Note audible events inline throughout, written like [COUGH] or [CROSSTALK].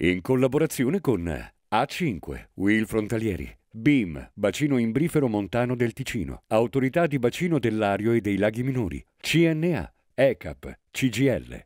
In collaborazione con A5, Will Frontalieri, BIM, Bacino Imbrifero Montano del Ticino, Autorità di Bacino dell'Ario e dei Laghi Minori, CNA, ECAP, CGL.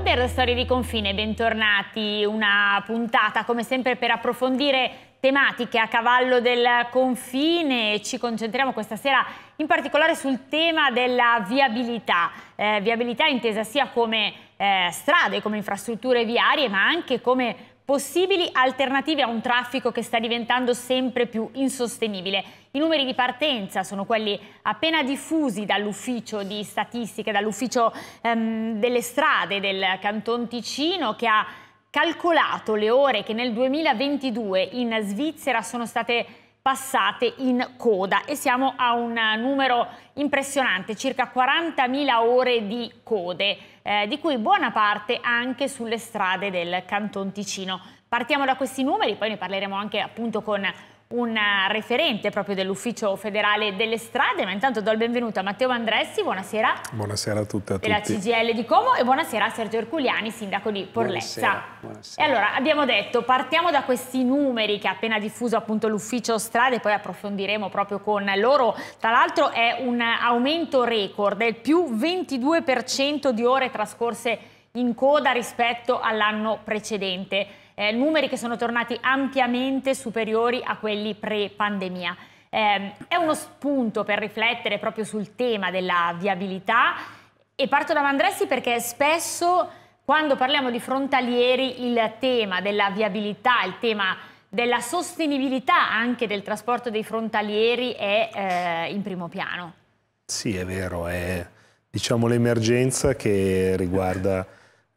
Border, Storie di confine, bentornati. Una puntata come sempre per approfondire tematiche a cavallo del confine. Ci concentriamo questa sera in particolare sul tema della viabilità. Eh, viabilità intesa sia come eh, strade, come infrastrutture viarie, ma anche come Possibili alternative a un traffico che sta diventando sempre più insostenibile. I numeri di partenza sono quelli appena diffusi dall'ufficio di statistiche, dall'ufficio ehm, delle strade del Canton Ticino che ha calcolato le ore che nel 2022 in Svizzera sono state passate in coda e siamo a un numero impressionante, circa 40.000 ore di code, eh, di cui buona parte anche sulle strade del Canton Ticino. Partiamo da questi numeri, poi ne parleremo anche appunto con un referente proprio dell'Ufficio Federale delle Strade, ma intanto do il benvenuto a Matteo Andressi, buonasera. Buonasera a tutte e a tutti. Della CGL di Como e buonasera a Sergio Erculiani, sindaco di Porlezza. Buonasera, buonasera. E allora, abbiamo detto, partiamo da questi numeri che ha appena diffuso appunto l'Ufficio Strade, poi approfondiremo proprio con loro. Tra l'altro è un aumento record, è il più 22% di ore trascorse in coda rispetto all'anno precedente eh, numeri che sono tornati ampiamente superiori a quelli pre-pandemia. Eh, è uno spunto per riflettere proprio sul tema della viabilità e parto da Mandressi perché spesso quando parliamo di frontalieri il tema della viabilità, il tema della sostenibilità anche del trasporto dei frontalieri è eh, in primo piano. Sì, è vero, è diciamo l'emergenza che riguarda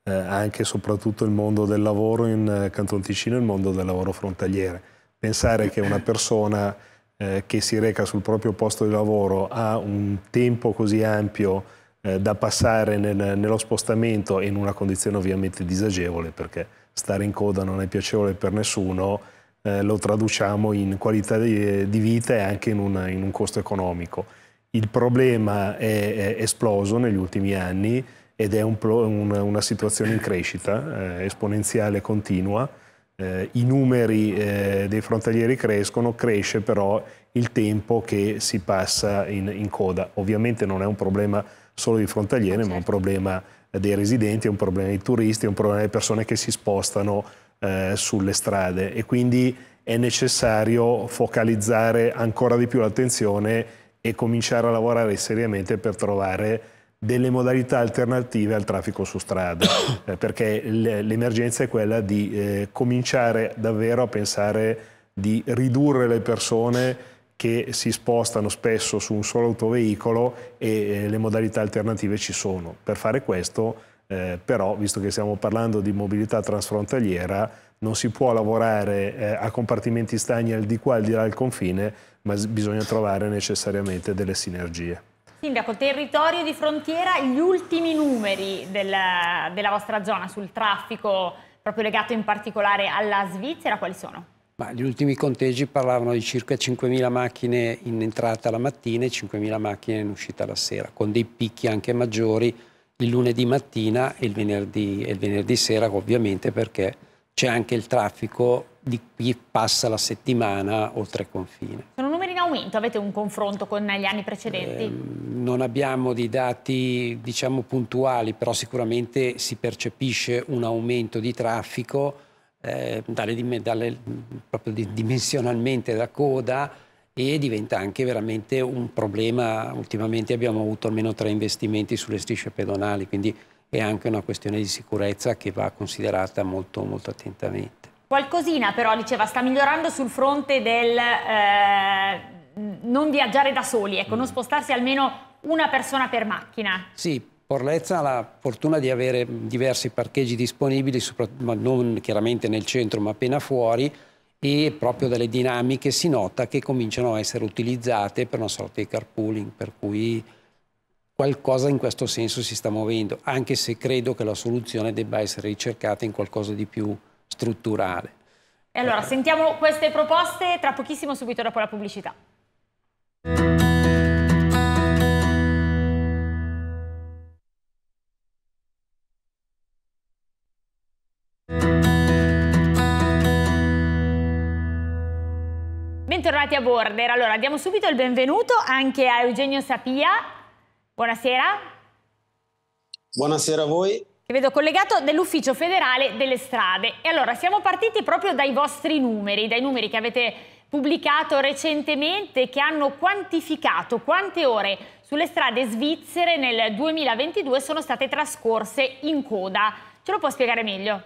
eh, anche e soprattutto il mondo del lavoro in eh, Canton Ticino il mondo del lavoro frontaliere. Pensare che una persona eh, che si reca sul proprio posto di lavoro ha un tempo così ampio eh, da passare nel, nello spostamento in una condizione ovviamente disagevole perché stare in coda non è piacevole per nessuno, eh, lo traduciamo in qualità di, di vita e anche in un, in un, costo economico. Il problema è, è esploso negli ultimi anni, ed è un pro, una, situazione in crescita, eh, esponenziale continua. Eh, I numeri eh, dei frontalieri crescono, cresce però il tempo che si passa in, in coda. Ovviamente non è un problema solo di frontaliere, certo. ma è un certo. problema dei residenti, è un problema dei turisti, è un problema delle persone che si spostano eh, sulle strade e quindi è necessario focalizzare ancora di più l'attenzione e cominciare a lavorare seriamente per trovare delle modalità alternative al traffico su strada, [COUGHS] eh, perché l'emergenza è quella di eh, cominciare davvero a pensare di ridurre le persone che si spostano spesso su un solo autoveicolo e eh, le modalità alternative ci sono. Per fare questo, eh, però, visto che stiamo parlando di mobilità transfrontaliera, non si può lavorare eh, a compartimenti stagni al di qua e al di là del confine, ma bisogna trovare necessariamente delle sinergie. Sindaco, territorio di frontiera, gli ultimi numeri del, della vostra zona sul traffico, proprio legato in particolare alla Svizzera, quali sono? Ma gli ultimi conteggi parlavano di circa 5.000 macchine in entrata la mattina e 5.000 macchine in uscita la sera, con dei picchi anche maggiori il lunedì mattina e il venerdì, e il venerdì sera ovviamente perché c'è anche il traffico di chi passa la settimana oltre confine. Sono numeri in aumento, avete un confronto con gli anni precedenti? Eh, non abbiamo dei dati diciamo puntuali, però sicuramente si percepisce un aumento di traffico eh, dalle, dalle, proprio dimensionalmente da coda e diventa anche veramente un problema. Ultimamente abbiamo avuto almeno tre investimenti sulle strisce pedonali, quindi è anche una questione di sicurezza che va considerata molto, molto attentamente. Qualcosina però, diceva, sta migliorando sul fronte del eh, non viaggiare da soli, ecco, mm. non spostarsi almeno una persona per macchina. Sì, Porlezza ha la fortuna di avere diversi parcheggi disponibili, ma non chiaramente nel centro ma appena fuori, e proprio dalle dinamiche si nota che cominciano a essere utilizzate per una sorta di carpooling, per cui qualcosa in questo senso si sta muovendo, anche se credo che la soluzione debba essere ricercata in qualcosa di più strutturale. E allora eh. sentiamo queste proposte tra pochissimo subito dopo la pubblicità. Bentornati a Border. Allora, diamo subito il benvenuto anche a Eugenio Sapia. Buonasera. Buonasera a voi che vedo collegato dell'Ufficio Federale delle Strade. E allora siamo partiti proprio dai vostri numeri, dai numeri che avete pubblicato recentemente che hanno quantificato quante ore sulle strade svizzere nel 2022 sono state trascorse in coda. Ce lo può spiegare meglio?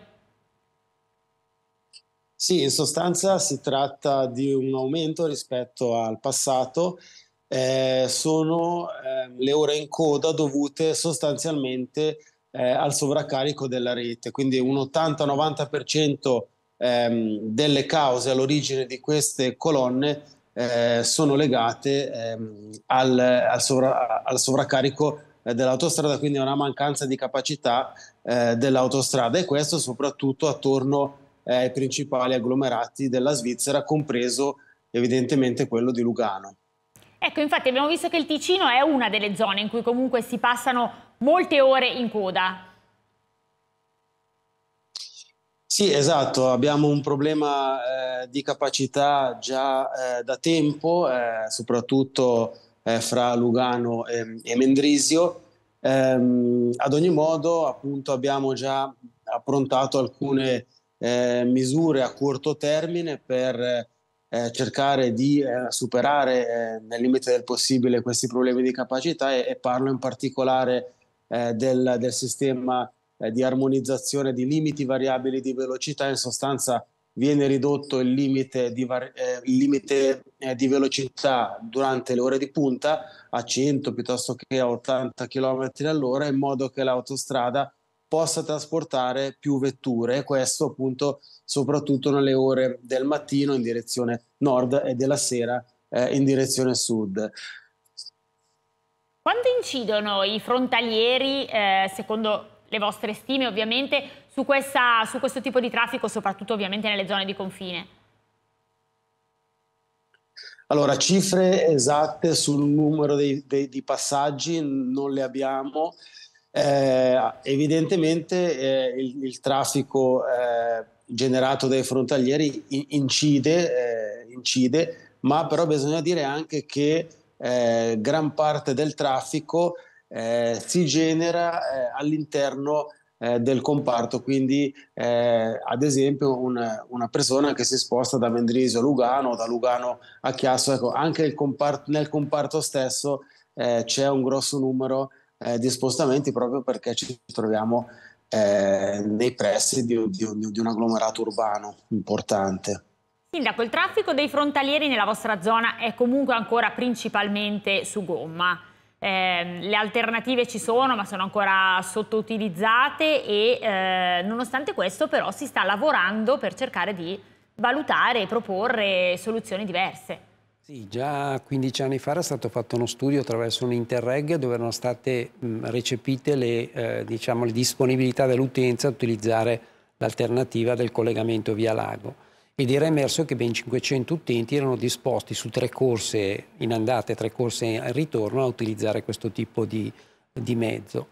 Sì, in sostanza si tratta di un aumento rispetto al passato. Eh, sono eh, le ore in coda dovute sostanzialmente eh, al sovraccarico della rete. Quindi un 80-90% ehm, delle cause all'origine di queste colonne eh, sono legate ehm, al, al, sovra- al, sovraccarico eh, dell'autostrada, quindi a una mancanza di capacità eh, dell'autostrada e questo soprattutto attorno eh, ai principali agglomerati della Svizzera, compreso evidentemente quello di Lugano. Ecco, infatti abbiamo visto che il Ticino è una delle zone in cui comunque si passano molte ore in coda. Sì, esatto, abbiamo un problema eh, di capacità già eh, da tempo, eh, soprattutto eh, fra Lugano e, e Mendrisio. Ehm, ad ogni modo, appunto, abbiamo già approntato alcune eh, misure a corto termine per eh, cercare di superare nel limite del possibile questi problemi di capacità e, e parlo in particolare eh, del, del, sistema eh, di armonizzazione di limiti variabili di velocità, in sostanza viene ridotto il limite, di, var- eh, il limite eh, di, velocità durante le ore di punta a 100 piuttosto che a 80 km all'ora in modo che l'autostrada possa trasportare più vetture e questo appunto soprattutto nelle ore del mattino in direzione nord e della sera eh, in direzione sud. Quanto incidono i frontalieri, eh, secondo le vostre stime ovviamente, su, questa, su questo tipo di traffico, soprattutto ovviamente nelle zone di confine? Allora, cifre esatte sul numero dei, dei, di passaggi non le abbiamo. Eh, evidentemente eh, il, il, traffico eh, generato dai frontalieri incide, eh, incide, ma però bisogna dire anche che eh, gran parte del traffico eh, si genera eh, all'interno eh, del comparto, quindi eh, ad esempio una, una, persona che si sposta da Mendrisio a Lugano, da Lugano a Chiasso, ecco, anche comparto, nel comparto stesso c'è un grosso numero di spostamenti proprio perché ci troviamo nei pressi di, di, di un agglomerato urbano importante. Sindaco, il traffico dei frontalieri nella vostra zona è comunque ancora principalmente su gomma. Eh, le alternative ci sono, ma sono ancora sottoutilizzate e eh, nonostante questo però si sta lavorando per cercare di valutare e proporre soluzioni diverse. Sì, già 15 anni fa era stato fatto uno studio attraverso un interreg dove erano state mh, mm, recepite le, eh, diciamo, le disponibilità dell'utenza a utilizzare l'alternativa del collegamento via lago ed era emerso che ben 500 utenti erano disposti su tre corse in andata e tre corse in ritorno a utilizzare questo tipo di, di mezzo.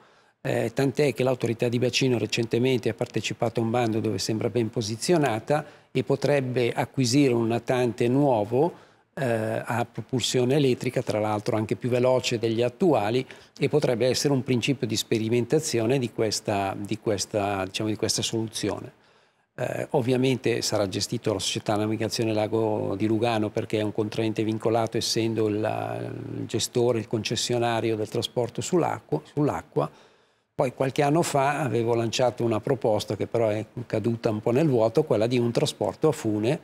Eh, tant'è che l'autorità di bacino recentemente ha partecipato a un bando dove sembra ben posizionata e potrebbe acquisire un natante nuovo eh, a propulsione elettrica, tra l'altro anche più veloce degli attuali, e potrebbe essere un principio di sperimentazione di questa, di questa, diciamo, di questa soluzione. Eh, ovviamente sarà gestito la società Navigazione Lago di Lugano perché è un contraente vincolato essendo il, il gestore, il concessionario del trasporto sull'acqua. Sull Poi qualche anno fa avevo lanciato una proposta che però è caduta un po' nel vuoto, quella di un trasporto a fune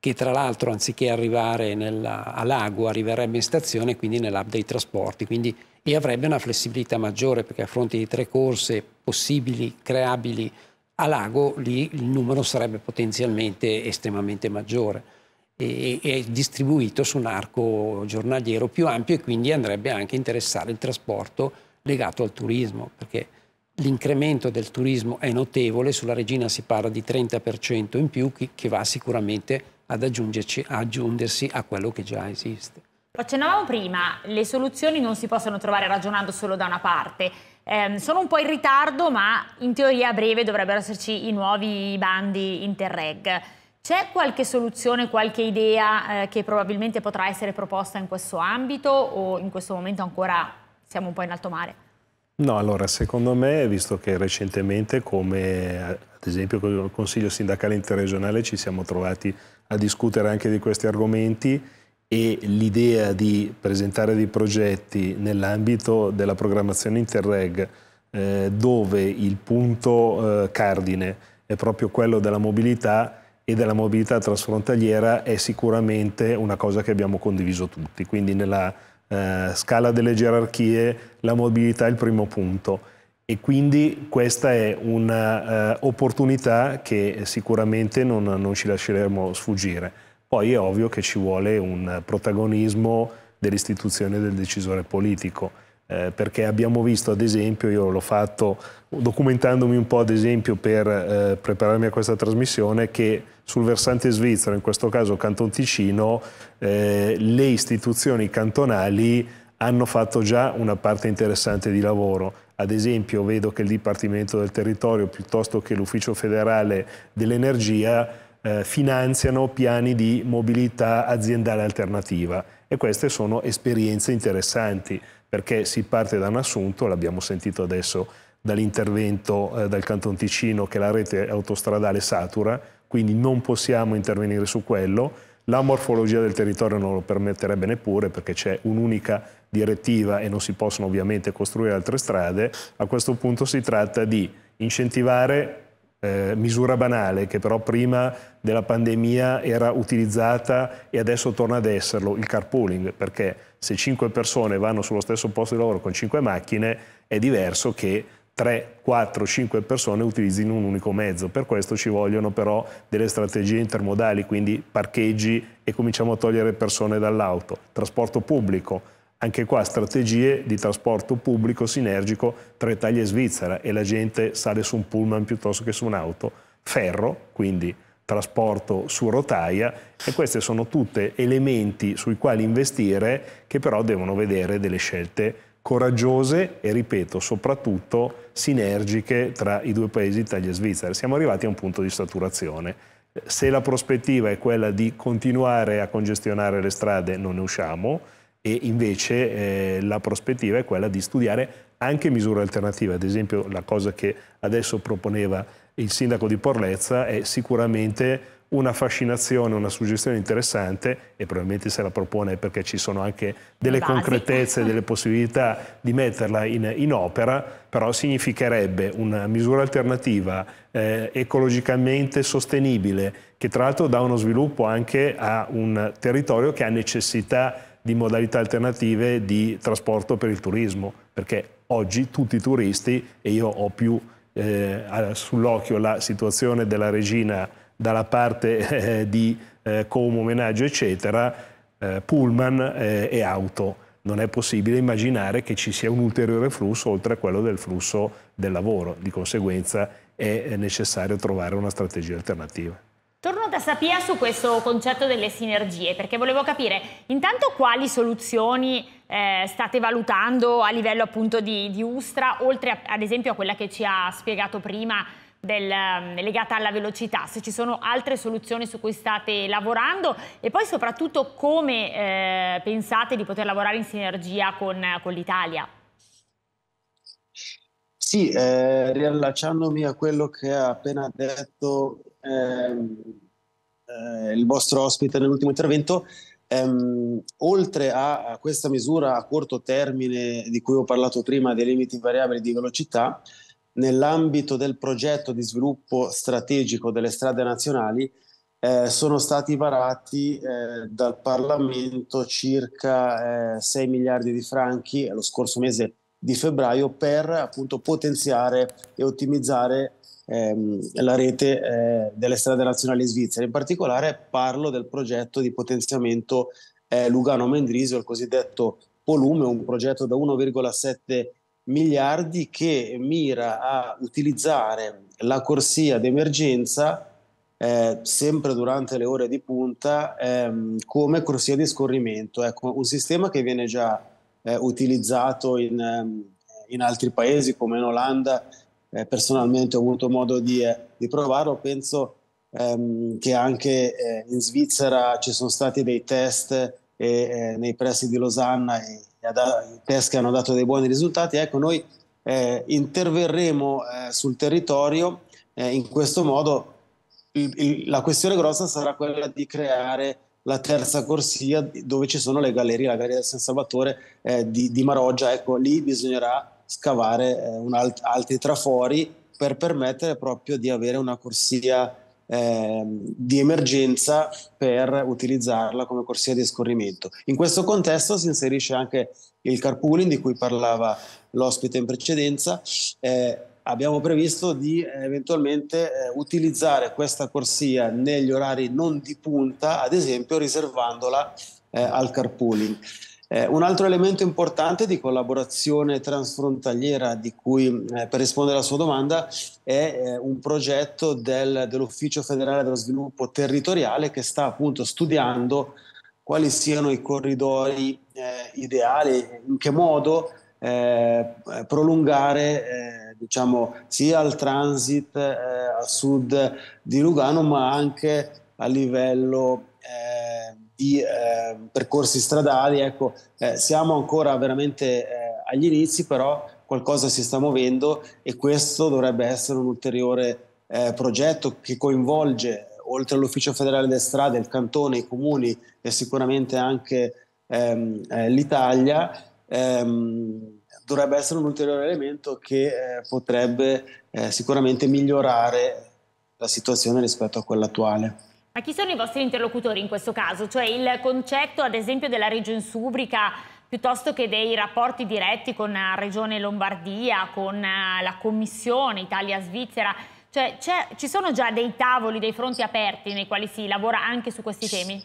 che tra l'altro anziché arrivare nella, a Lago arriverebbe in stazione quindi nell'hub dei trasporti quindi, e avrebbe una flessibilità maggiore perché a fronte di tre corse possibili, creabili a lago lì il numero sarebbe potenzialmente estremamente maggiore e, e distribuito su un arco giornaliero più ampio e quindi andrebbe anche a interessare il trasporto legato al turismo, perché l'incremento del turismo è notevole, sulla Regina si parla di 30% in più che, che va sicuramente ad aggiungersi a quello che già esiste. Lo accennavamo prima, le soluzioni non si possono trovare ragionando solo da una parte. Eh, sono un po' in ritardo, ma in teoria a breve dovrebbero esserci i nuovi bandi Interreg. C'è qualche soluzione, qualche idea eh, che probabilmente potrà essere proposta in questo ambito o in questo momento ancora siamo un po' in alto mare? No, allora secondo me, visto che recentemente come ad esempio con il Consiglio Sindacale Interregionale ci siamo trovati a discutere anche di questi argomenti, e l'idea di presentare dei progetti nell'ambito della programmazione Interreg eh, dove il punto eh, cardine è proprio quello della mobilità e della mobilità trasfrontaliera è sicuramente una cosa che abbiamo condiviso tutti, quindi nella eh, scala delle gerarchie la mobilità è il primo punto e quindi questa è un'opportunità eh, che sicuramente non, non ci lasceremo sfuggire. Poi è ovvio che ci vuole un protagonismo dell'istituzione del decisore politico. Eh, perché abbiamo visto ad esempio, io l'ho fatto documentandomi un po' ad esempio per eh, prepararmi a questa trasmissione, che sul versante svizzero, in questo caso Canton Ticino, eh, le istituzioni cantonali hanno fatto già una parte interessante di lavoro. Ad esempio vedo che il Dipartimento del Territorio piuttosto che l'Ufficio federale dell'Energia eh, finanziano piani di mobilità aziendale alternativa e queste sono esperienze interessanti perché si parte da un assunto, l'abbiamo sentito adesso dall'intervento eh, del Canton Ticino che la rete autostradale satura, quindi non possiamo intervenire su quello, la morfologia del territorio non lo permetterebbe neppure perché c'è un'unica direttiva e non si possono ovviamente costruire altre strade, a questo punto si tratta di incentivare eh, misura banale che però prima della pandemia era utilizzata e adesso torna ad esserlo, il carpooling, perché se cinque persone vanno sullo stesso posto di lavoro con cinque macchine è diverso che 3, 4, 5 persone utilizzino un unico mezzo. Per questo ci vogliono però delle strategie intermodali, quindi parcheggi e cominciamo a togliere persone dall'auto, trasporto pubblico, anche qua strategie di trasporto pubblico sinergico tra Italia e Svizzera e la gente sale su un pullman piuttosto che su un'auto. Ferro, quindi trasporto su rotaia e questi sono tutti elementi sui quali investire che però devono vedere delle scelte coraggiose e ripeto soprattutto sinergiche tra i due paesi Italia e Svizzera. Siamo arrivati a un punto di saturazione. Se la prospettiva è quella di continuare a congestionare le strade non ne usciamo, e invece eh, la prospettiva è quella di studiare anche misure alternative, ad esempio la cosa che adesso proponeva il sindaco di Porlezza è sicuramente una fascinazione, una suggestione interessante e probabilmente se la propone perché ci sono anche delle Basi. concretezze, [LAUGHS] delle possibilità di metterla in, in opera, però significherebbe una misura alternativa eh, ecologicamente sostenibile che tra l'altro dà uno sviluppo anche a un territorio che ha necessità di di modalità alternative di trasporto per il turismo, perché oggi tutti i turisti, e io ho più eh, sull'occhio la situazione della regina dalla parte eh, di eh, Como, omenaggio, eccetera, eh, pullman eh, e auto. Non è possibile immaginare che ci sia un ulteriore flusso oltre a quello del flusso del lavoro, di conseguenza è eh, necessario trovare una strategia alternativa. Torno da Sapia su questo concetto delle sinergie, perché volevo capire intanto quali soluzioni eh, state valutando a livello appunto di, di Ustra, oltre a, ad esempio a quella che ci ha spiegato prima del, ehm, legata alla velocità, se ci sono altre soluzioni su cui state lavorando e poi soprattutto come eh, pensate di poter lavorare in sinergia con, con l'Italia. Sì, eh, riallacciandomi a quello che ha appena detto ehm, eh, il vostro ospite nell'ultimo intervento, ehm, oltre a, a, questa misura a corto termine di cui ho parlato prima dei limiti variabili di velocità, nell'ambito del progetto di sviluppo strategico delle strade nazionali eh, sono stati varati eh, dal Parlamento circa 6 eh, miliardi di franchi lo scorso mese di febbraio per appunto potenziare e ottimizzare ehm, la rete eh, delle strade nazionali svizzere. In particolare parlo del progetto di potenziamento eh, Lugano-Mendrisio, il cosiddetto Polume, un progetto da 1,7 miliardi che mira a utilizzare la corsia d'emergenza eh, sempre durante le ore di punta ehm, come corsia di scorrimento. Ecco, un sistema che viene già eh, utilizzato in, ehm, in, altri paesi come in Olanda eh, personalmente ho avuto modo di, eh, di provarlo, penso ehm, che anche eh, in Svizzera ci sono stati dei test e, eh, nei pressi di Losanna, i, i test che hanno dato dei buoni risultati. Ecco, noi eh, interverremo eh, sul territorio in questo modo. Il, il, la questione grossa sarà quella di creare la terza corsia dove ci sono le gallerie, la galleria del San Salvatore eh, di, di, Maroggia, ecco lì bisognerà scavare eh, alt- altri trafori per permettere proprio di avere una corsia eh, di emergenza per utilizzarla come corsia di scorrimento. In questo contesto si inserisce anche il carpooling di cui parlava l'ospite in precedenza. Eh, abbiamo previsto di eh, eventualmente eh, utilizzare questa corsia negli orari non di punta, ad esempio riservandola eh, al carpooling. Eh, un altro elemento importante di collaborazione transfrontaliera di cui, eh, per rispondere alla sua domanda, è eh, un progetto del, dell'Ufficio federale dello sviluppo territoriale che sta appunto studiando quali siano i corridoi eh, ideali, in che modo eh, prolungare eh, diciamo, sia il transit a sud di Lugano ma anche a livello di eh, percorsi stradali. Ecco, eh, siamo ancora veramente eh, agli inizi, però qualcosa si sta muovendo e questo dovrebbe essere un ulteriore eh, progetto che coinvolge, oltre all'Ufficio federale delle strade, il cantone, i comuni e sicuramente anche ehm, eh, l'Italia. Ehm, dovrebbe essere un ulteriore elemento che eh, potrebbe sicuramente migliorare la situazione rispetto a quella attuale. Ma chi sono i vostri interlocutori in questo caso? Cioè il concetto ad esempio della regione subrica piuttosto che dei rapporti diretti con la eh, regione Lombardia, con eh, la commissione Italia-Svizzera, cioè ci sono già dei tavoli, dei fronti aperti nei quali si lavora anche su questi temi?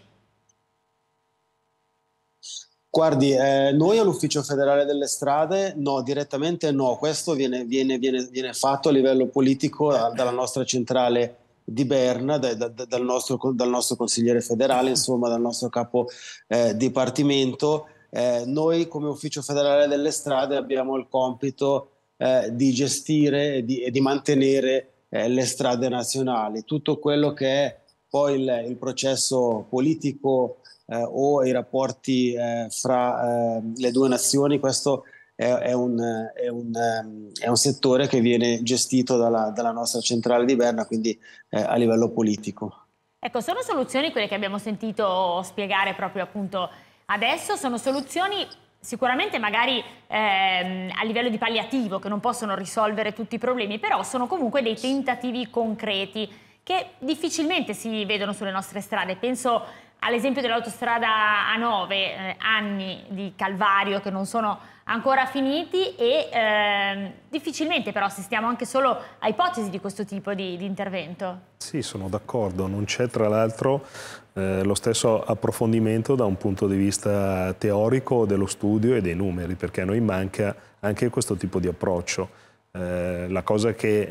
Guardi, eh, noi all'Ufficio federale delle strade no, direttamente no, questo viene, viene, viene, viene fatto a livello politico dalla nostra centrale di Berna da, da, dal, nostro, dal, nostro, consigliere federale, insomma dal nostro capo eh, dipartimento. Eh, noi come Ufficio federale delle strade abbiamo il compito eh, di gestire e di, e di mantenere eh, le strade nazionali. Tutto quello che è poi il, il processo politico eh, o i rapporti eh, fra le due nazioni, questo è è, è, un, è, un, ehm, è, un, settore che viene gestito dalla, dalla nostra centrale di Berna, quindi eh, a livello politico. Ecco, sono soluzioni quelle che abbiamo sentito spiegare proprio appunto adesso, sono soluzioni sicuramente magari ehm, a livello di palliativo che non possono risolvere tutti i problemi, però sono comunque dei tentativi concreti che difficilmente si vedono sulle nostre strade. Penso all'esempio dell'autostrada A9, eh, anni di calvario che non sono ancora finiti e eh, difficilmente però assistiamo anche solo a ipotesi di questo tipo di, di intervento. Sì, sono d'accordo, non c'è tra l'altro eh, lo stesso approfondimento da un punto di vista teorico dello studio e dei numeri, perché a noi manca anche questo tipo di approccio. Eh, la cosa che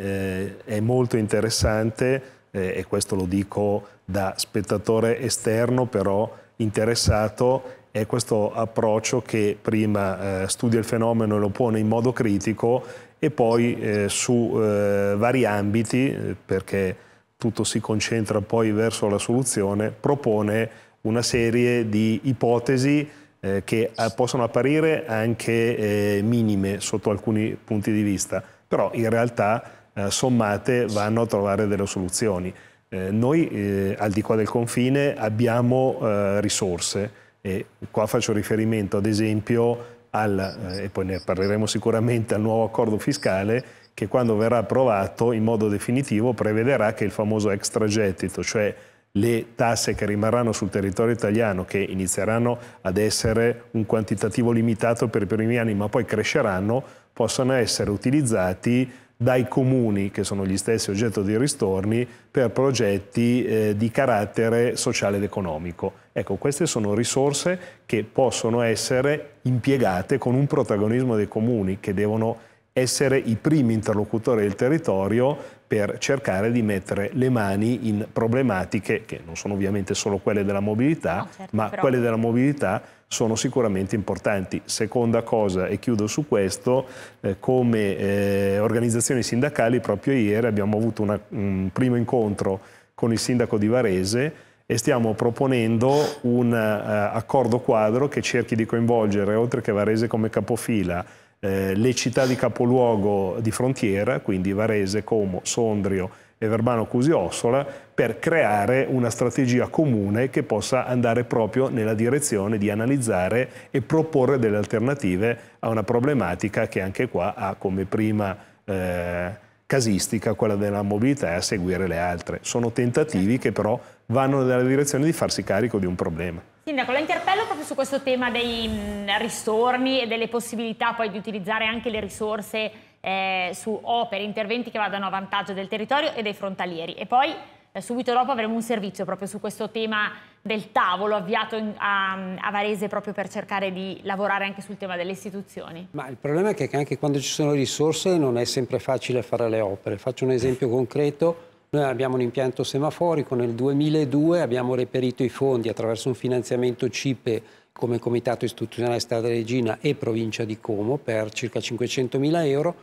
eh, è molto interessante, eh, e questo lo dico da spettatore esterno però interessato è questo approccio che prima eh, studia il fenomeno e lo pone in modo critico e poi eh, su eh, vari ambiti, eh, perché tutto si concentra poi verso la soluzione, propone una serie di ipotesi eh, che eh, possono apparire anche minime sotto alcuni punti di vista, però in realtà sommate vanno a trovare delle soluzioni. Eh, noi eh, al di qua del confine abbiamo eh, risorse e qua faccio riferimento ad esempio al, eh, e poi ne parleremo sicuramente, al nuovo accordo fiscale che quando verrà approvato in modo definitivo prevederà che il famoso extragettito, cioè le tasse che rimarranno sul territorio italiano, che inizieranno ad essere un quantitativo limitato per i primi anni, ma poi cresceranno, possano essere utilizzati dai comuni, che sono gli stessi oggetto di ristorni, per progetti eh, di carattere sociale ed economico. Ecco, queste sono risorse che possono essere impiegate con un protagonismo dei comuni, che devono essere i primi interlocutori del territorio per cercare di mettere le mani in problematiche che non sono ovviamente solo quelle della mobilità, no, certo, ma però... quelle della mobilità sono sicuramente importanti. Seconda cosa, e chiudo su questo, eh, come eh, organizzazioni sindacali proprio ieri abbiamo avuto una, un primo incontro con il sindaco di Varese e stiamo proponendo un uh, accordo quadro che cerchi di coinvolgere, oltre che Varese come capofila, eh, le città di capoluogo di frontiera, quindi Varese, Como, Sondrio, e Verbano Cusiossola per creare una strategia comune che possa andare proprio nella direzione di analizzare e proporre delle alternative a una problematica che anche qua ha come prima eh, casistica quella della mobilità e a seguire le altre. Sono tentativi che però vanno nella direzione di farsi carico di un problema. Sindaco, la interpello proprio su questo tema dei mm, ristorni e delle possibilità poi di utilizzare anche le risorse eh, su opere, interventi che vadano a vantaggio del territorio e dei frontalieri. E poi eh, subito dopo avremo un servizio proprio su questo tema del tavolo avviato in, a, a, Varese proprio per cercare di lavorare anche sul tema delle istituzioni. Ma il problema è che anche quando ci sono risorse non è sempre facile fare le opere. Faccio un esempio concreto. Noi abbiamo un impianto semaforico, nel 2002 abbiamo reperito i fondi attraverso un finanziamento CIPE come Comitato Istituzionale Strada Regina e Provincia di Como per circa 500.000 euro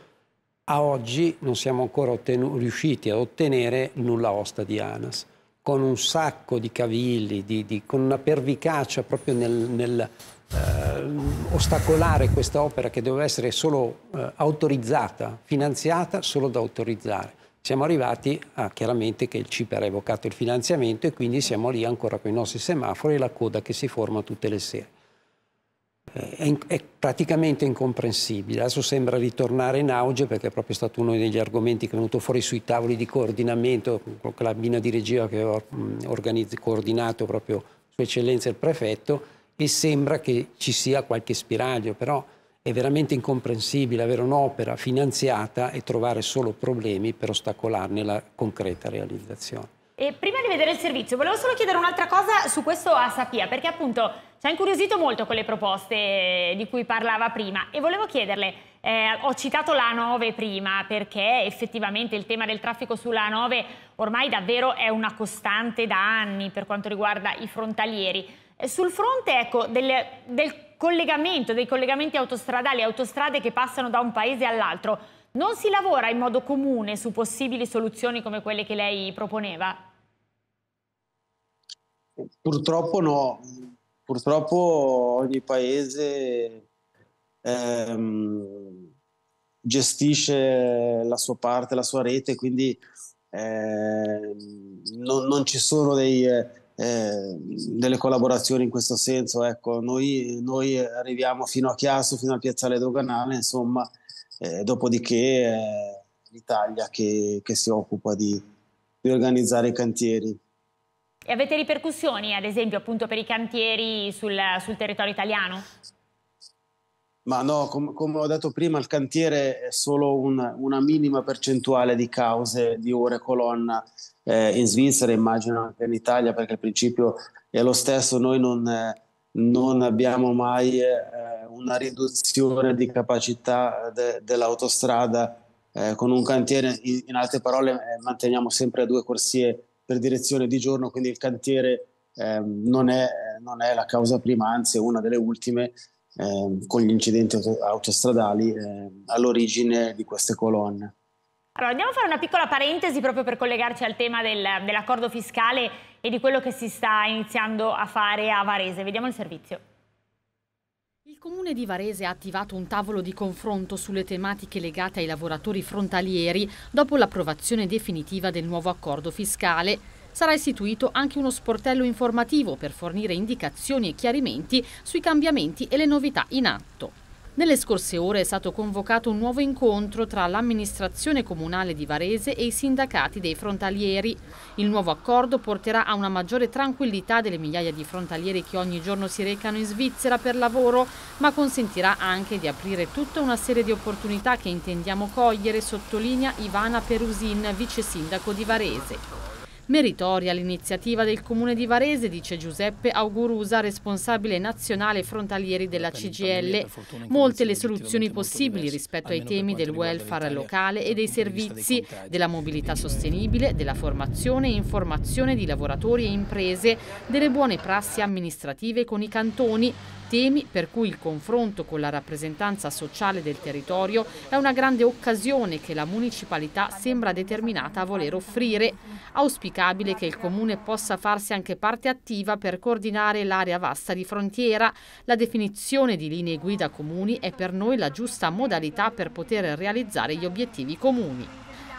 a oggi non siamo ancora riusciti a ottenere nulla osta di ANAS, con un sacco di cavilli, di, di, con una pervicacia proprio nel, nel eh, ostacolare questa opera che doveva essere solo eh, autorizzata, finanziata solo da autorizzare. Siamo arrivati a chiaramente che il CIPE ha evocato il finanziamento e quindi siamo lì ancora con i nostri semafori e la coda che si forma tutte le sere. Eh, è, è, praticamente incomprensibile. Adesso sembra ritornare in auge perché è proprio stato uno degli argomenti che è venuto fuori sui tavoli di coordinamento con la bina di regia che ho mm, coordinato proprio Sua Eccellenza il Prefetto e sembra che ci sia qualche spiraglio, però è veramente incomprensibile avere un'opera finanziata e trovare solo problemi per ostacolarne la concreta realizzazione. E prima di vedere il servizio, volevo solo chiedere un'altra cosa su questo a Sapia, perché appunto ci ha incuriosito molto quelle proposte di cui parlava prima e volevo chiederle, eh, ho citato la 9 prima perché effettivamente il tema del traffico sulla 9 ormai davvero è una costante da anni per quanto riguarda i frontalieri. Eh, sul fronte ecco, del, del collegamento, dei collegamenti autostradali, autostrade che passano da un paese all'altro, non si lavora in modo comune su possibili soluzioni come quelle che lei proponeva? Purtroppo no, purtroppo ogni paese ehm, gestisce la sua parte, la sua rete, quindi ehm, non, non, ci sono dei, eh, delle collaborazioni in questo senso. Ecco, noi, noi, arriviamo fino a Chiasso, fino a piazzale doganale, insomma, eh, dopodiché è eh, l'Italia che, che si occupa di, di organizzare i cantieri. E avete ripercussioni, ad esempio, appunto per i cantieri sul, sul territorio italiano? Ma no, com come ho detto prima, il cantiere è solo un, una minima percentuale di cause di ore colonna eh, in Svizzera, immagino anche in Italia, perché il principio è lo stesso, noi non, eh, non abbiamo mai eh, una riduzione di capacità de dell'autostrada eh, con un cantiere, in, in altre parole eh, manteniamo sempre due corsie per direzione di giorno, quindi il cantiere eh, non, è, non, è, la causa prima, anzi è una delle ultime eh, con gli incidenti autostradali eh, all'origine di queste colonne. Allora, andiamo a fare una piccola parentesi proprio per collegarci al tema del, dell'accordo fiscale e di quello che si sta iniziando a fare a Varese. Vediamo il servizio. Comune di Varese ha attivato un tavolo di confronto sulle tematiche legate ai lavoratori frontalieri dopo l'approvazione definitiva del nuovo accordo fiscale. Sarà istituito anche uno sportello informativo per fornire indicazioni e chiarimenti sui cambiamenti e le novità in atto. Nelle scorse ore è stato convocato un nuovo incontro tra l'amministrazione comunale di Varese e i sindacati dei frontalieri. Il nuovo accordo porterà a una maggiore tranquillità delle migliaia di frontalieri che ogni giorno si recano in Svizzera per lavoro, ma consentirà anche di aprire tutta una serie di opportunità che intendiamo cogliere, sottolinea Ivana Perusin, vice sindaco di Varese. Meritoria l'iniziativa del Comune di Varese, dice Giuseppe Augurusa, responsabile nazionale frontalieri della CGL. Molte le soluzioni possibili rispetto ai temi del welfare locale e dei servizi, della mobilità sostenibile, della formazione e informazione di lavoratori e imprese, delle buone prassi amministrative con i cantoni, temi per cui il confronto con la rappresentanza sociale del territorio è una grande occasione che la municipalità sembra determinata a voler offrire. Auspicabile che il Comune possa farsi anche parte attiva per coordinare l'area vasta di frontiera. La definizione di linee guida comuni è per noi la giusta modalità per poter realizzare gli obiettivi comuni.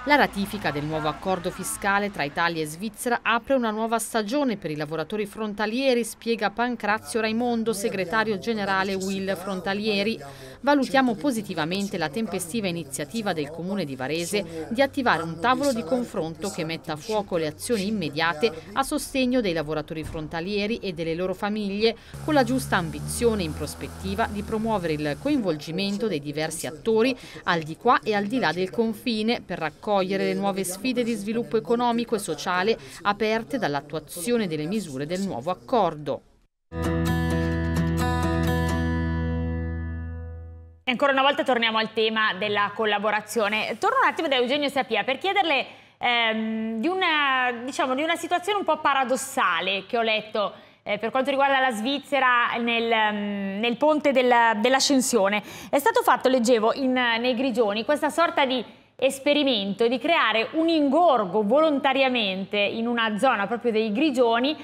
La ratifica del nuovo accordo fiscale tra Italia e Svizzera apre una nuova stagione per i lavoratori frontalieri, spiega Pancrazio Raimondo, segretario generale Will Frontalieri valutiamo positivamente la tempestiva iniziativa del Comune di Varese di attivare un tavolo di confronto che metta a fuoco le azioni immediate a sostegno dei lavoratori frontalieri e delle loro famiglie, con la giusta ambizione in prospettiva di promuovere il coinvolgimento dei diversi attori al di qua e al di là del confine per raccogliere le nuove sfide di sviluppo economico e sociale aperte dall'attuazione delle misure del nuovo accordo. E ancora una volta torniamo al tema della collaborazione. Torno un attimo da Eugenio Sapia per chiederle ehm, di, una, diciamo, di una situazione un po' paradossale che ho letto eh, per quanto riguarda la Svizzera nel, mm, nel ponte del, dell'ascensione. È stato fatto, leggevo, in, nei Grigioni questa sorta di esperimento di creare un ingorgo volontariamente in una zona proprio dei Grigioni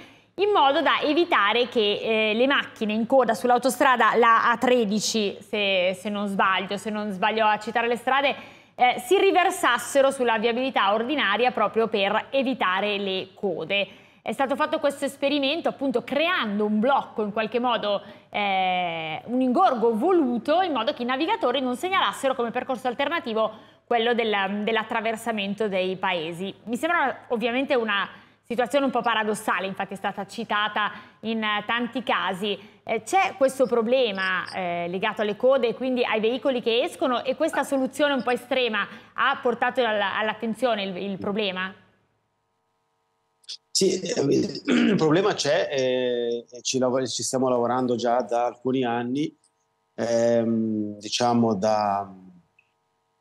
in modo da evitare che eh, le macchine in coda sull'autostrada, la A13 se, se, non sbaglio, se non sbaglio a citare le strade, eh, si riversassero sulla viabilità ordinaria proprio per evitare le code. È stato fatto questo esperimento appunto creando un blocco, in qualche modo eh, un ingorgo voluto in modo che i navigatori non segnalassero come percorso alternativo quello del, dell'attraversamento dei paesi. Mi sembra ovviamente una Situazione un po' paradossale, infatti è stata citata in eh, tanti casi. Eh, c'è questo problema eh, legato alle code e quindi ai veicoli che escono e questa soluzione un po' estrema ha portato all'attenzione il, il problema? Sì, eh, il problema c'è, eh, ci, ci, stiamo lavorando già da alcuni anni, ehm, diciamo da,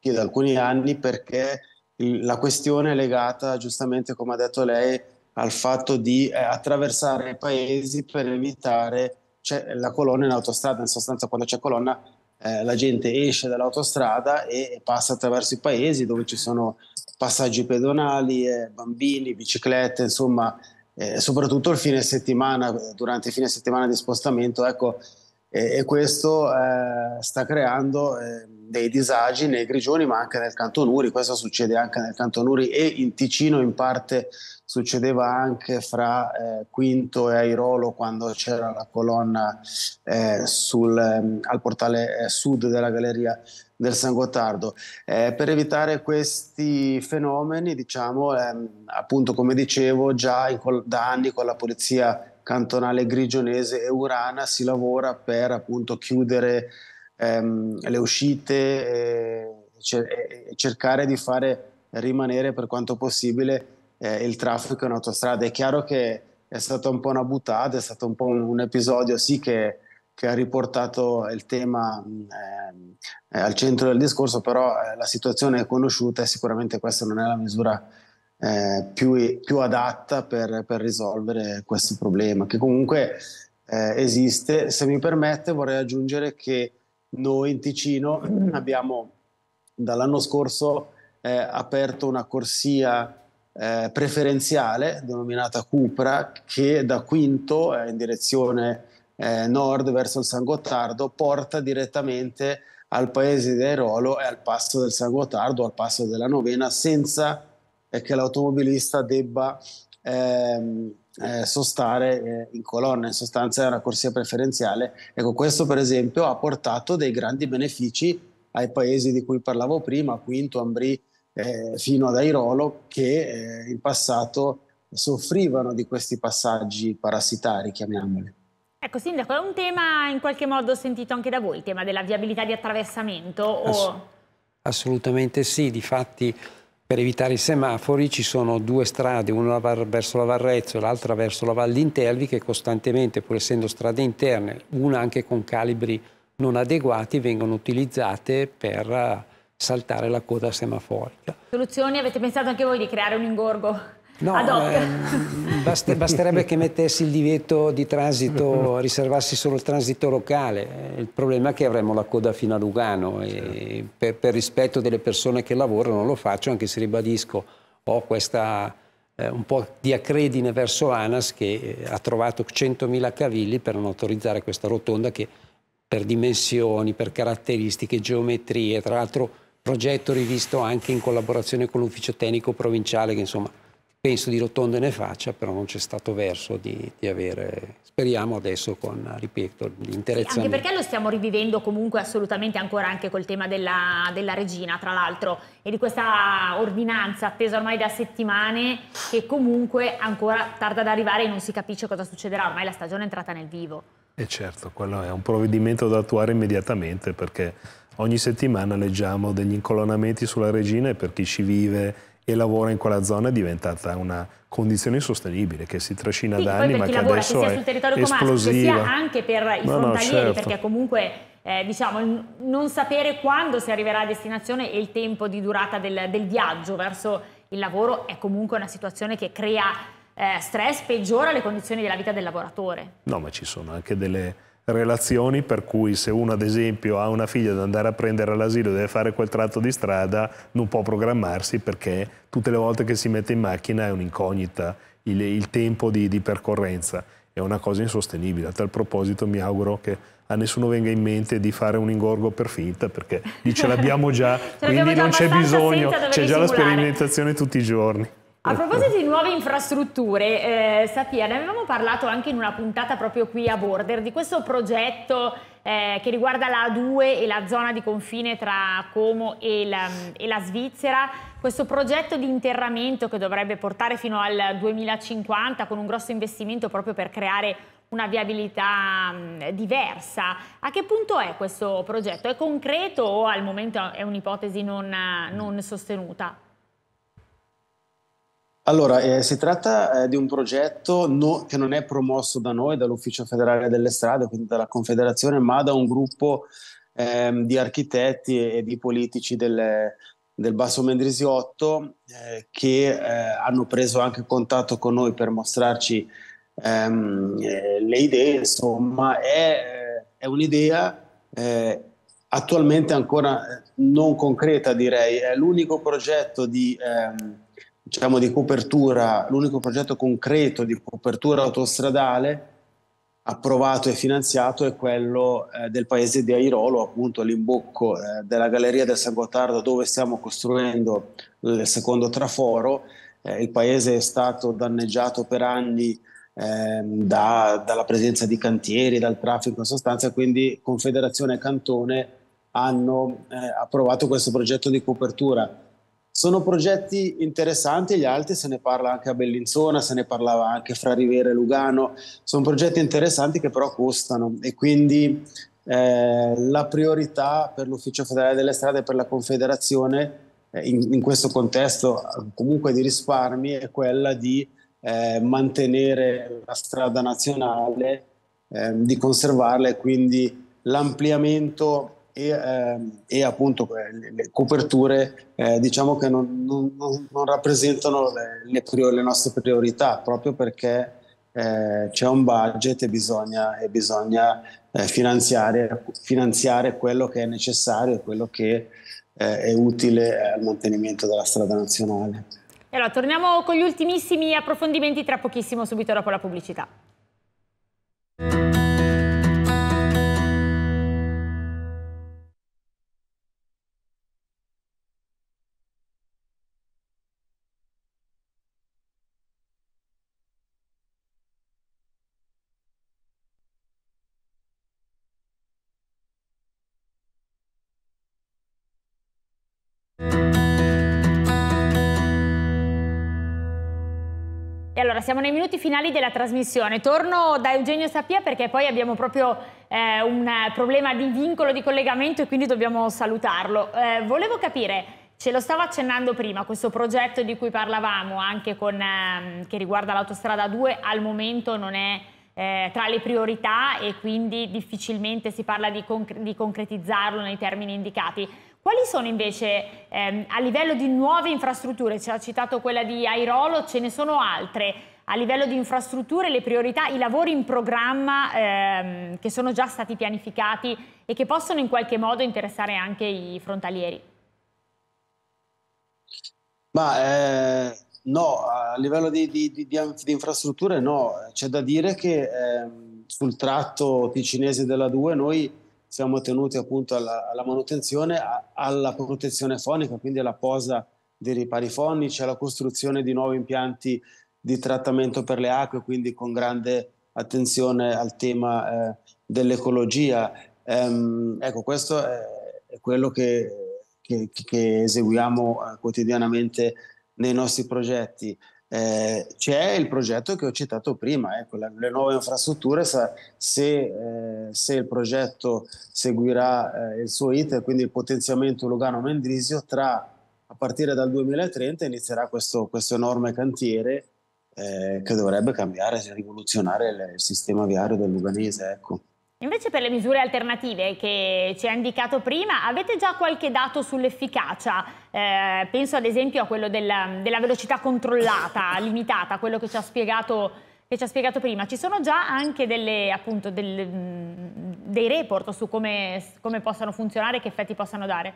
da, alcuni anni perché la questione è legata giustamente, come ha detto lei, al fatto di eh, attraversare paesi per evitare cioè, la colonna in autostrada. In sostanza, quando c'è colonna, eh, la gente esce dall'autostrada e passa attraverso i paesi dove ci sono passaggi pedonali, eh, bambini, biciclette, insomma, eh, soprattutto il fine settimana, eh, durante il fine settimana di spostamento. Ecco, e questo eh, sta creando ehm, dei disagi nei Grigioni ma anche nel Canton Uri, questo succede anche nel Canton Uri e in Ticino in parte succedeva anche fra eh, Quinto e Airolo quando c'era la colonna eh, sul, ehm, al portale eh, sud della galleria del San Gottardo. Eh, per evitare questi fenomeni, diciamo, ehm, appunto come dicevo, già col- da anni con la polizia cantonale grigionese e urana si lavora per appunto chiudere ehm, le uscite eh, e, cer- e cercare di fare rimanere per quanto possibile eh, il traffico in autostrada. È chiaro che è stata un po' una buttata, è stato un po' un, un episodio sì che, che, ha riportato il tema eh, eh, al centro del discorso, però eh, la situazione è conosciuta e sicuramente questa non è la misura eh, più, più, adatta per, per, risolvere questo problema, che comunque eh, esiste. Se mi permette vorrei aggiungere che noi in Ticino abbiamo dall'anno scorso eh, aperto una corsia eh, preferenziale denominata Cupra che da Quinto eh, in direzione eh, nord verso il San Gottardo porta direttamente al paese di Airolo e al passo del San Gottardo, al passo della Novena, senza eh, che l'automobilista debba ehm, eh, sostare eh, in colonna, in sostanza è una corsia preferenziale. Ecco, questo per esempio ha portato dei grandi benefici ai paesi di cui parlavo prima, Quinto, Ambrì, eh, fino ad Airolo che eh, in passato soffrivano di questi passaggi parassitari, chiamiamoli. Ecco Sindaco, è un tema in qualche modo sentito anche da voi, il tema della viabilità di attraversamento? O... Ass assolutamente sì, difatti per evitare i semafori ci sono due strade, una verso la Varrezzo e l'altra verso la Val d'Intervi che costantemente, pur essendo strade interne, una anche con calibri non adeguati, vengono utilizzate per eh, saltare la coda semaforica. Soluzioni? Avete pensato anche voi di creare un ingorgo? No, ehm, bast basterebbe che mettessi il divieto di transito, [LAUGHS] riservassi solo il transito locale. Il problema è che avremmo la coda fino a Lugano e per, per rispetto delle persone che lavorano lo faccio, anche se ribadisco, ho questa eh, un po' di accredine verso ANAS che eh, ha trovato 100.000 cavilli per non autorizzare questa rotonda che per dimensioni, per caratteristiche, geometrie, tra l'altro progetto rivisto anche in collaborazione con l'ufficio tecnico provinciale che insomma penso di rotonde ne faccia, però non c'è stato verso di, di avere, speriamo adesso con, ripeto, l'interezza. Sì, anche perché lo stiamo rivivendo comunque assolutamente ancora anche col tema della, della regina, tra l'altro, e di questa ordinanza attesa ormai da settimane che comunque ancora tarda ad arrivare e non si capisce cosa succederà, ormai la stagione è entrata nel vivo. E eh, certo, quello è un provvedimento da attuare immediatamente perché ogni settimana leggiamo degli incolonamenti sulla regina e per chi ci vive e lavora in quella zona è diventata una condizione insostenibile che si trascina sì, da anni ma che lavora, adesso che sia sul territorio comasco, sia anche per i no, frontalieri no, certo. perché comunque eh, diciamo, non sapere quando si arriverà a destinazione e il tempo di durata del, del viaggio verso il lavoro è comunque una situazione che crea eh, stress, peggiora le condizioni della vita del lavoratore. No, ma ci sono anche delle relazioni per cui se uno ad esempio ha una figlia da andare a prendere all'asilo e deve fare quel tratto di strada non può programmarsi perché tutte le volte che si mette in macchina è un'incognita il, il, tempo di, di percorrenza è una cosa insostenibile a tal proposito mi auguro che a nessuno venga in mente di fare un ingorgo per finta perché lì ce l'abbiamo già, [LAUGHS] ce quindi già non c'è bisogno, c'è già la sperimentazione tutti i giorni. A proposito di nuove infrastrutture, eh, Sapia, ne avevamo parlato anche in una puntata proprio qui a Border di questo progetto eh, che riguarda la A2 e la zona di confine tra Como e la, e la, Svizzera, questo progetto di interramento che dovrebbe portare fino al 2050 con un grosso investimento proprio per creare una viabilità mh, diversa. A che punto è questo progetto? È concreto o al momento è un'ipotesi non, non sostenuta? Allora, eh, si tratta eh, di un progetto no, che non è promosso da noi, dall'Ufficio federale delle strade, quindi dalla Confederazione, ma da un gruppo ehm, di architetti e, e di politici del, del Basso Mendrisiotto eh, che eh, hanno preso anche contatto con noi per mostrarci ehm, eh, le idee. Insomma, è, eh, è un'idea attualmente ancora non concreta, direi. È l'unico progetto di... Ehm, diciamo, di copertura, l'unico progetto concreto di copertura autostradale approvato e finanziato è quello eh, del paese di Airolo, appunto all'imbocco eh, della galleria del San Gottardo dove stiamo costruendo il secondo traforo. Eh, il paese è stato danneggiato per anni ehm, da, dalla presenza di cantieri, dal traffico in sostanza, quindi Confederazione e Cantone hanno eh, approvato questo progetto di copertura sono progetti interessanti, gli altri se ne parla anche a Bellinzona, se ne parlava anche fra Rivera e Lugano, sono progetti interessanti che però costano e quindi eh, la priorità per l'Ufficio Federale delle Strade e per la Confederazione eh, in, in, questo contesto comunque di risparmi è quella di eh, mantenere la strada nazionale, ehm, di conservarla e quindi l'ampliamento e, ehm, e appunto eh, le, le coperture eh, diciamo che non, non, non rappresentano le, priori, le, nostre priorità proprio perché eh, c'è un budget e bisogna, e bisogna eh, finanziare, finanziare, quello che è necessario e quello che eh, è utile al mantenimento della strada nazionale. E allora torniamo con gli ultimissimi approfondimenti tra pochissimo subito dopo la pubblicità. Allora, siamo nei minuti finali della trasmissione. Torno da Eugenio Sappia perché poi abbiamo proprio eh, un problema di vincolo di collegamento e quindi dobbiamo salutarlo. Eh, volevo capire, ce lo stavo accennando prima, questo progetto di cui parlavamo anche con, eh, che riguarda l'autostrada 2 al momento non è eh, tra le priorità e quindi difficilmente si parla di, concre di concretizzarlo nei termini indicati. Quali sono invece ehm, a livello di nuove infrastrutture, ci ha citato quella di Airolo, ce ne sono altre, a livello di infrastrutture le priorità, i lavori in programma ehm, che sono già stati pianificati e che possono in qualche modo interessare anche i frontalieri? Ma eh, no, a livello di, di, di, di infrastrutture no, c'è da dire che eh, sul tratto ticinese della 2 noi siamo tenuti appunto alla, alla manutenzione, a, alla protezione fonica, quindi alla posa dei ripari fonici, alla costruzione di nuovi impianti di trattamento per le acque, quindi con grande attenzione al tema eh, dell'ecologia. Ehm, ecco, questo è quello che, che, che eseguiamo eh, quotidianamente nei nostri progetti. Eh, c'è il progetto che ho citato prima, ecco, eh, la, le nuove infrastrutture, se, se, eh, se il progetto seguirà eh, il suo iter, quindi il potenziamento Lugano-Mendrisio, tra, a partire dal 2030 inizierà questo, questo enorme cantiere eh, che dovrebbe cambiare rivoluzionare il, il sistema viario del Luganese. Ecco. Invece per le misure alternative che ci ha indicato prima, avete già qualche dato sull'efficacia? Eh, penso ad esempio a quello della, della velocità controllata, [LAUGHS] limitata, quello che ci, spiegato, che ci ha spiegato, prima. Ci sono già anche delle, appunto, delle, mm, dei report su come, come possano funzionare e che effetti possano dare?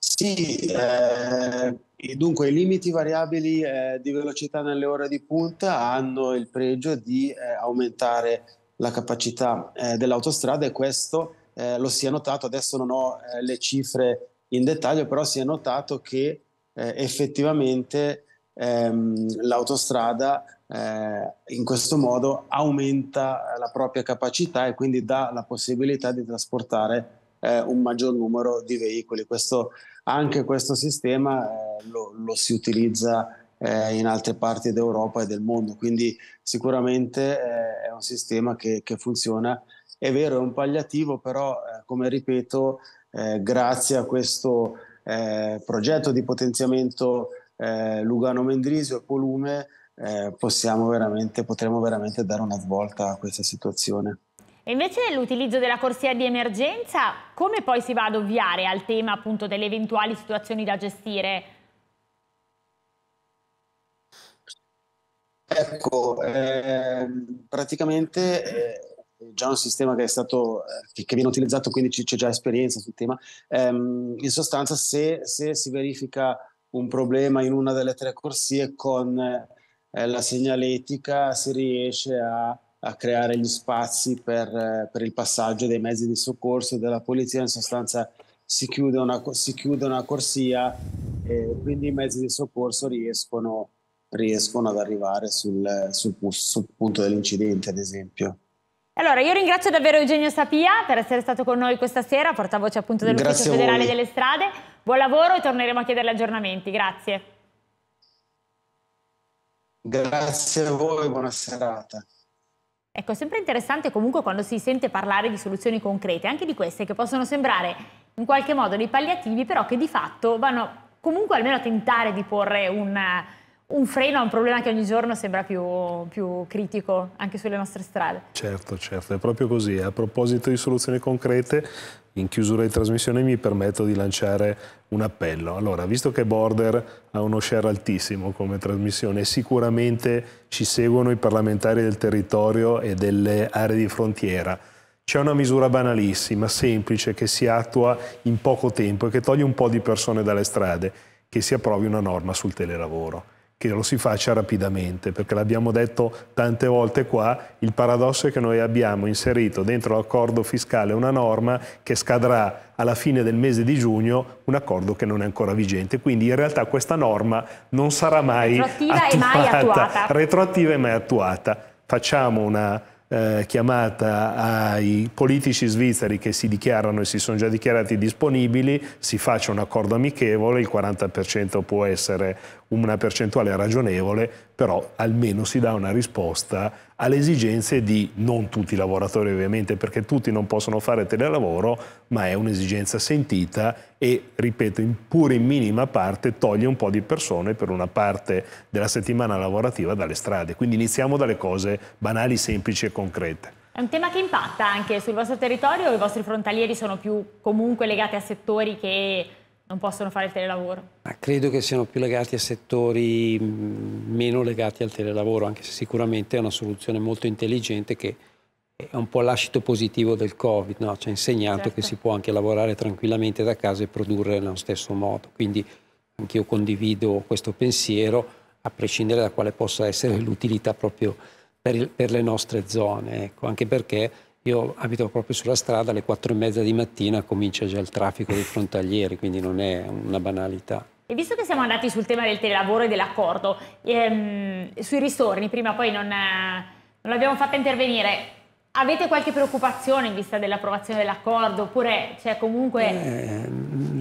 Sì, eh, dunque i limiti variabili eh, di velocità nelle ore di punta hanno il pregio di eh, aumentare la capacità eh, dell'autostrada e questo eh, lo si è notato, adesso non ho eh, le cifre in dettaglio, però si è notato che eh, effettivamente ehm, l'autostrada eh, in questo modo aumenta la propria capacità e quindi dà la possibilità di trasportare eh, un maggior numero di veicoli. Questo, anche questo sistema lo, lo, si utilizza eh, in altre parti d'Europa e del mondo. Quindi sicuramente eh, è un sistema che, che, funziona. È vero, è un palliativo, però eh, come ripeto, eh, grazie a questo eh, progetto di potenziamento eh, Lugano Mendrisio e Polume possiamo veramente, potremo veramente dare una svolta a questa situazione. E invece l'utilizzo della corsia di emergenza, come poi si va ad ovviare al tema appunto delle eventuali situazioni da gestire? Ecco, eh, praticamente eh, già un sistema che è stato, eh, che, viene utilizzato, quindi c'è già esperienza sul tema. Ehm, in sostanza, se, se, si verifica un problema in una delle tre corsie con eh, la segnaletica, si riesce a, a creare gli spazi per, eh, per, il passaggio dei mezzi di soccorso e della polizia. In sostanza, si chiude una, si chiude una corsia e quindi i mezzi di soccorso riescono a riescono ad arrivare sul, sul, sul punto dell'incidente, ad esempio. Allora, io ringrazio davvero Eugenio Sapia per essere stato con noi questa sera, portavoce appunto dell'Ufficio Federale delle Strade. Buon lavoro e torneremo a chiederle aggiornamenti. Grazie. Grazie a voi, buona serata. Ecco, è sempre interessante comunque quando si sente parlare di soluzioni concrete, anche di queste che possono sembrare in qualche modo dei palliativi, però che di fatto vanno comunque almeno a tentare di porre un un freno a un problema che ogni giorno sembra più, più, critico anche sulle nostre strade. Certo, certo, è proprio così. A proposito di soluzioni concrete, in chiusura di trasmissione mi permetto di lanciare un appello. Allora, visto che Border ha uno share altissimo come trasmissione, sicuramente ci seguono i parlamentari del territorio e delle aree di frontiera. C'è una misura banalissima, semplice, che si attua in poco tempo e che toglie un po' di persone dalle strade, che si approvi una norma sul telelavoro che lo si faccia rapidamente, perché l'abbiamo detto tante volte qua, il paradosso è che noi abbiamo inserito dentro l'accordo fiscale una norma che scadrà alla fine del mese di giugno un accordo che non è ancora vigente. Quindi in realtà questa norma non sarà mai retroattiva attuata, e mai attuata. Retroattiva e mai attuata. Facciamo una eh, chiamata ai politici svizzeri che si dichiarano e si sono già dichiarati disponibili, si faccia un accordo amichevole, il 40% può essere una percentuale ragionevole, però almeno si dà una risposta alle esigenze di non tutti i lavoratori ovviamente perché tutti non possono fare telelavoro, ma è un'esigenza sentita e, ripeto, in pure in minima parte toglie un po' di persone per una parte della settimana lavorativa dalle strade. Quindi iniziamo dalle cose banali, semplici e concrete. È un tema che impatta anche sul vostro territorio, i vostri frontalieri sono più comunque legati a settori che non possono fare il telelavoro? Ma credo che siano più legati a settori meno legati al telelavoro, anche se sicuramente è una soluzione molto intelligente che è un po' l'ascito positivo del Covid, no? ci ha insegnato certo. che si può anche lavorare tranquillamente da casa e produrre nello stesso modo. Quindi anch'io condivido questo pensiero, a prescindere da quale possa essere l'utilità proprio per, il, per, le nostre zone, ecco. anche perché io abito proprio sulla strada, alle quattro e mezza di mattina comincia già il traffico dei frontalieri, quindi non è una banalità. E visto che siamo andati sul tema del telelavoro e dell'accordo, ehm, sui ristorni, prima poi non, eh, non l'abbiamo fatta intervenire, Avete qualche preoccupazione in vista dell'approvazione dell'accordo oppure c'è cioè, comunque... Eh,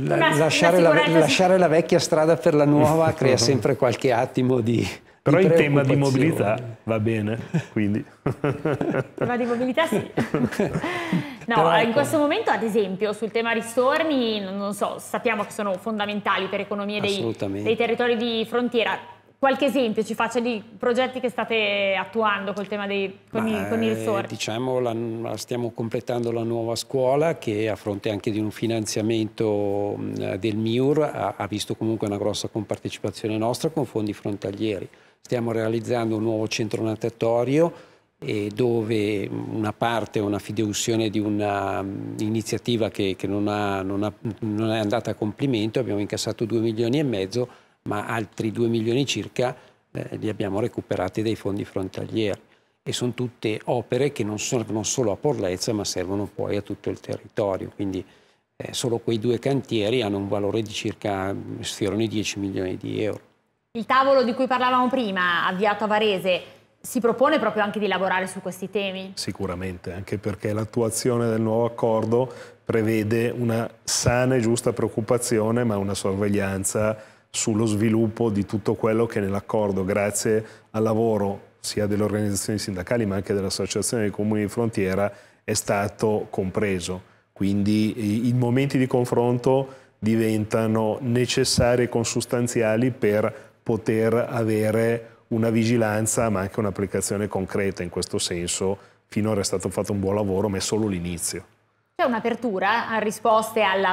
la, una, lasciare, una la, lasciare, la, vecchia strada per la nuova [LAUGHS] crea sempre qualche attimo di, però in tema di mobilità va bene, quindi. In tema di mobilità sì. [LAUGHS] No, in ecco. questo momento ad esempio sul tema ristorni, non so, sappiamo che sono fondamentali per economie dei, dei territori di frontiera. Qualche esempio ci faccia di progetti che state attuando col tema dei, con, Ma, i, con i eh, ristorni. Diciamo, la, stiamo completando la nuova scuola che a fronte anche di un finanziamento del MIUR ha, ha visto comunque una grossa compartecipazione nostra con fondi frontalieri. Stiamo realizzando un nuovo centro natatorio eh, dove una parte, è una fideussione di un'iniziativa mm, che, che non, ha, non, ha, non, è andata a compimento, abbiamo incassato 2 milioni e mezzo, ma altri 2 milioni circa eh, li abbiamo recuperati dai fondi frontalieri e sono tutte opere che non servono solo a Porlezza ma servono poi a tutto il territorio, quindi eh, solo quei due cantieri hanno un valore di circa, mm, sfiorano i 10 milioni di euro. Il tavolo di cui parlavamo prima, avviato a Varese, si propone proprio anche di lavorare su questi temi? Sicuramente, anche perché l'attuazione del nuovo accordo prevede una sana e giusta preoccupazione, ma una sorveglianza sullo sviluppo di tutto quello che nell'accordo, grazie al lavoro sia delle organizzazioni sindacali ma anche dell'Associazione dei Comuni di Frontiera, è stato compreso. Quindi i momenti di confronto diventano necessari e consustanziali per poter avere una vigilanza ma anche un'applicazione concreta in questo senso. Finora è stato fatto un buon lavoro, ma è solo l'inizio. C'è un'apertura a risposte al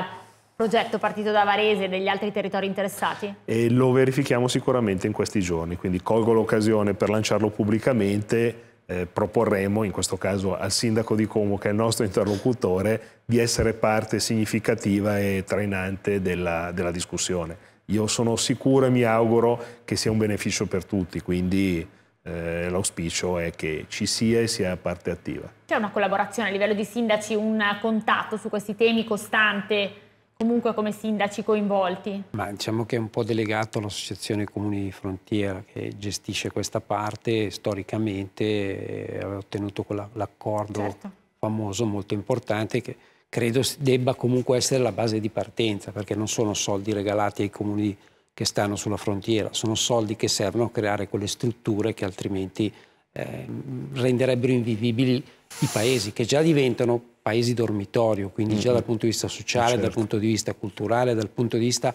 progetto partito da Varese e degli altri territori interessati? E lo verifichiamo sicuramente in questi giorni, quindi colgo l'occasione per lanciarlo pubblicamente. Eh, proporremo, in questo caso al sindaco di Como, che è il nostro interlocutore, di essere parte significativa e trainante della, della discussione io sono sicuro e mi auguro che sia un beneficio per tutti, quindi eh, l'auspicio è che ci sia e sia parte attiva. C'è una collaborazione a livello di sindaci, un contatto su questi temi costante? comunque come sindaci coinvolti? Ma diciamo che è un po' delegato all'Associazione Comuni di Frontiera che gestisce questa parte storicamente ha ottenuto l'accordo certo. famoso molto importante che credo debba comunque essere la base di partenza, perché non sono soldi regalati ai comuni che stanno sulla frontiera, sono soldi che servono a creare quelle strutture che altrimenti eh, renderebbero invivibili i paesi, che già diventano paesi dormitorio, quindi mm -hmm. già dal mm-hmm. punto di vista sociale, certo. dal punto di vista culturale, dal punto di vista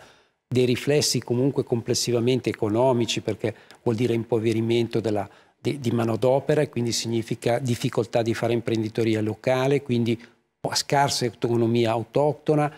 dei riflessi comunque complessivamente economici, perché vuol dire impoverimento della, di, di manodopera e quindi significa difficoltà di fare imprenditoria locale, quindi a scarsa autonomia autoctona,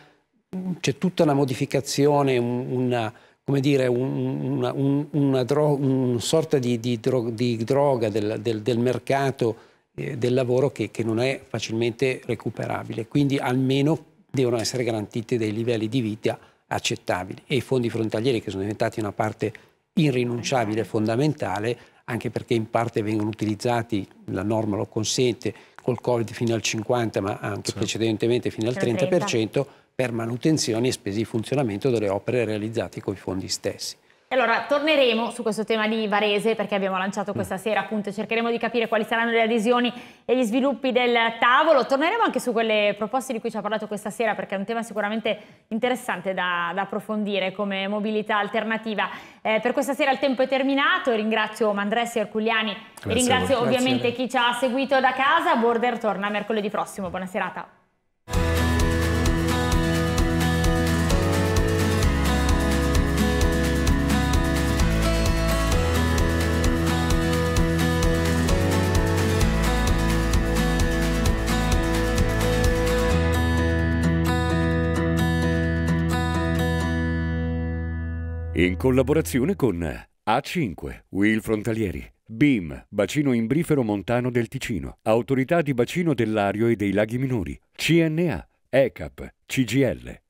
c'è tutta una modificazione, una, come dire, una, una, una dro sorta di, di, dro di droga del, del, del mercato eh, del lavoro che, che, non è facilmente recuperabile. Quindi almeno devono essere garantiti dei livelli di vita accettabili. E i fondi frontalieri, che sono diventati una parte irrinunciabile e fondamentale, anche perché in parte vengono utilizzati, la norma lo consente, col Covid fino al 50, ma anche sì. Certo. precedentemente fino al 30%, per manutenzioni e spese di funzionamento delle opere realizzate con i fondi stessi allora torneremo su questo tema di Varese perché abbiamo lanciato questa mm. sera appunto cercheremo di capire quali saranno le adesioni e gli sviluppi del tavolo. Torneremo anche su quelle proposte di cui ci ha parlato questa sera perché è un tema sicuramente interessante da, da approfondire come mobilità alternativa. Eh, per questa sera il tempo è terminato, ringrazio Mandressi e Arcugliani ringrazio ovviamente chi ci ha seguito da casa. Border torna mercoledì prossimo, buona serata. In collaborazione con A5, Will Frontalieri, BIM, Bacino Imbrifero Montano del Ticino, Autorità di Bacino dell'Ario e dei Laghi Minori, CNA, ECAP, CGL,